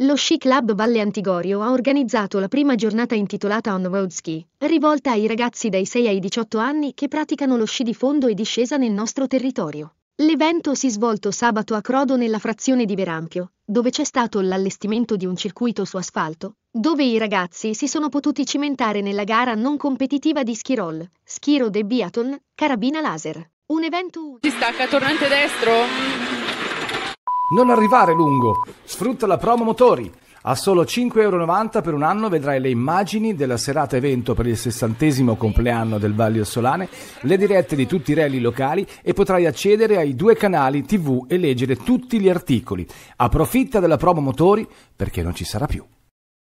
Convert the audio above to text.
Lo Sci Club Valle Antigorio ha organizzato la prima giornata intitolata On Road Ski, rivolta ai ragazzi dai 6 ai 18 anni che praticano lo sci di fondo e discesa nel nostro territorio. L'evento si è svolto sabato a Crodo nella frazione di Verampio, dove c'è stato l'allestimento di un circuito su asfalto, dove i ragazzi si sono potuti cimentare nella gara non competitiva di ski roll, ski road e biathlon, carabina laser. Un evento... Si stacca tornante destro? Non arrivare lungo! Sfrutta la promo motori! A solo 5,90€ per un anno vedrai le immagini della serata evento per il sessantesimo compleanno del Valle Solane, le dirette di tutti i rally locali e potrai accedere ai due canali TV e leggere tutti gli articoli. Approfitta della promo motori perché non ci sarà più.